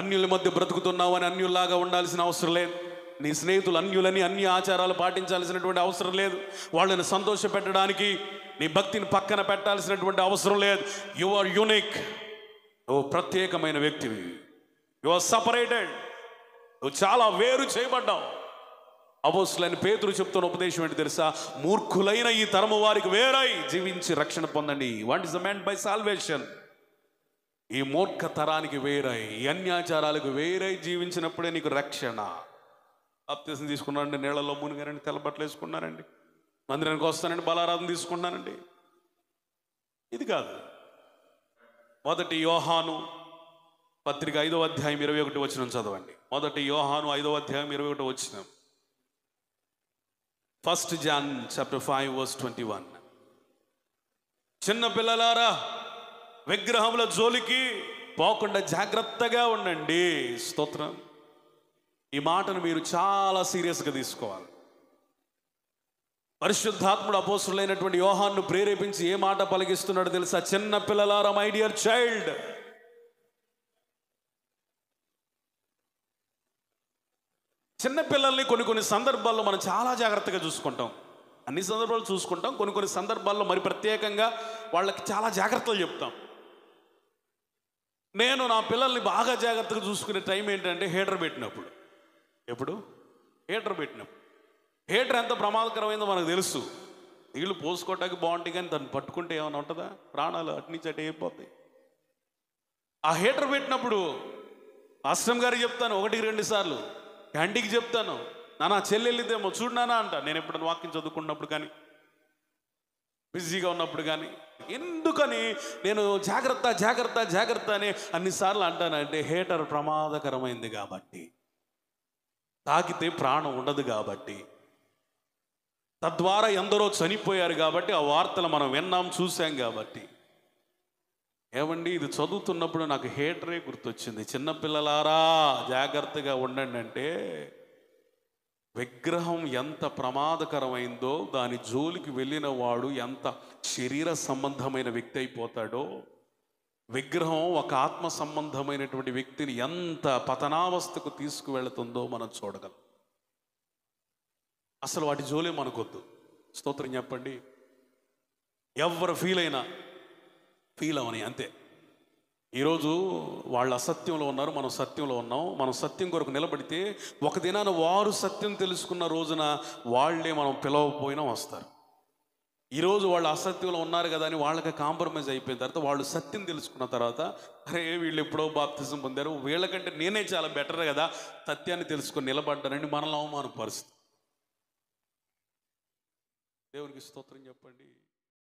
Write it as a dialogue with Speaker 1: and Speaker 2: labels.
Speaker 1: అన్యుల మధ్య బ్రతుకుతున్నావని అన్యుల్లాగా ఉండాల్సిన అవసరం లేదు నీ స్నేహితులు అన్యులని అన్ని ఆచారాలు పాటించాల్సినటువంటి అవసరం లేదు వాళ్ళని సంతోష పెట్టడానికి నీ భక్తిని పక్కన పెట్టాల్సినటువంటి అవసరం లేదు యు ఆర్ యూనిక్ నువ్వు ప్రత్యేకమైన వ్యక్తివి యు ఆర్ సపరేటెడ్ నువ్వు చాలా వేరు చేయబడ్డావు అవోసులైన పేతులు చెప్తున్న ఉపదేశం ఏంటి తెలుసా మూర్ఖులైన ఈ తరము వారికి వేరై జీవించి రక్షణ పొందండి what is the man by salvation ఈ మూర్ఖ తరానికి వేరై ఈ అన్యాచారాలకు వేరై జీవించినప్పుడే నీకు రక్షణ అప్తీసం తీసుకున్నానండి నీళ్ళలో మునిగారండి తెల్లబట్టలు వేసుకున్నారండి మందిరానికి వస్తానండి బలారాధన తీసుకున్నానండి ఇది కాదు మొదటి యోహాను పత్రిక ఐదవ అధ్యాయం ఇరవై ఒకటి వచ్చిన చదవండి మొదటి యోహాను ఐదవ అధ్యాయం ఇరవై ఒకటి వచ్చిన first John chapter five verse twenty one చిన్న పిల్లలారా విగ్రహముల జోలికి పోకుండా జాగ్రత్తగా ఉండండి స్తోత్రం ఈ మాటను మీరు చాలా సీరియస్గా తీసుకోవాలి పరిశుద్ధాత్ముడు అపోసులైనటువంటి యోహాన్ను ప్రేరేపించి ఏ మాట పలికిస్తున్నాడో తెలుసా చిన్న పిల్లలారా మై డియర్ చైల్డ్ చిన్నపిల్లల్ని కొన్ని కొన్ని సందర్భాల్లో మనం చాలా జాగ్రత్తగా చూసుకుంటాం అన్ని సందర్భాలు చూసుకుంటాం కొన్ని కొన్ని సందర్భాల్లో మరి ప్రత్యేకంగా వాళ్ళకి చాలా జాగ్రత్తలు చెప్తాం నేను నా పిల్లల్ని బాగా జాగ్రత్తగా చూసుకునే టైం ఏంటంటే హీటర్ పెట్టినప్పుడు ఎప్పుడు హీటర్ పెట్టినప్పుడు హీటర్ ఎంత ప్రమాదకరమైందో మనకు తెలుసు నీళ్ళు పోసుకోవటానికి బాగుంటుంది కానీ దాన్ని పట్టుకుంటే ఏమైనా ఉంటుందా ప్రాణాలు అట్నుంచి అటు అయిపోతాయి ఆ హీటర్ పెట్టినప్పుడు ఆశ్రమ్ గారికి చెప్తాను ఒకటికి రెండు సార్లు క్యాంటీకి చెప్తాను నా చెల్లెళ్ళిదేమో చూడు నానా అంట నేను ఎప్పుడైనా వాక్యం చదువుకున్నప్పుడు కానీ బిజీగా ఉన్నప్పుడు కానీ ఎందుకని నేను జాగ్రత్త జాగ్రత్త జాగ్రత్త అని అన్నిసార్లు అంటానంటే హేటర్ ప్రమాదకరమైంది కాబట్టి తాకితే ప్రాణం ఉండదు కాబట్టి తద్వారా ఎందరో చనిపోయారు కాబట్టి ఆ వార్తలు మనం విన్నాం చూసాం కాబట్టి ఏమండి ఇది చదువుతున్నప్పుడు నాకు హేటరే గుర్తొచ్చింది చిన్నపిల్లలారా జాగ్రత్తగా ఉండండి అంటే విగ్రహం ఎంత ప్రమాదకరమైందో దాని జోలికి వెళ్ళిన వాడు ఎంత శరీర సంబంధమైన వ్యక్తి అయిపోతాడో విగ్రహం ఒక ఆత్మ సంబంధమైనటువంటి వ్యక్తిని ఎంత పతనావస్థకు తీసుకువెళుతుందో మనం చూడగలం అసలు వాటి జోలే మనకొద్దు స్తోత్రం చెప్పండి ఎవరు ఫీల్ అయినా ఫీల్ అవని అంతే ఈరోజు వాళ్ళు అసత్యంలో ఉన్నారు మనం సత్యంలో ఉన్నాం మనం సత్యం కొరకు నిలబడితే ఒక దినాన వారు సత్యం తెలుసుకున్న రోజున వాళ్ళే మనం పిలవకపోయినా వస్తారు ఈరోజు వాళ్ళు అసత్యంలో ఉన్నారు కదా అని వాళ్ళకి కాంప్రమైజ్ అయిపోయిన తర్వాత వాళ్ళు సత్యం తెలుసుకున్న తర్వాత అరే వీళ్ళు ఎప్పుడో బాప్తిజం పొందారు వీళ్ళకంటే నేనే చాలా బెటర్ కదా సత్యాన్ని తెలుసుకొని నిలబడ్డానండి మనల్ని పరిస్థితి దేవునికి స్తోత్రం చెప్పండి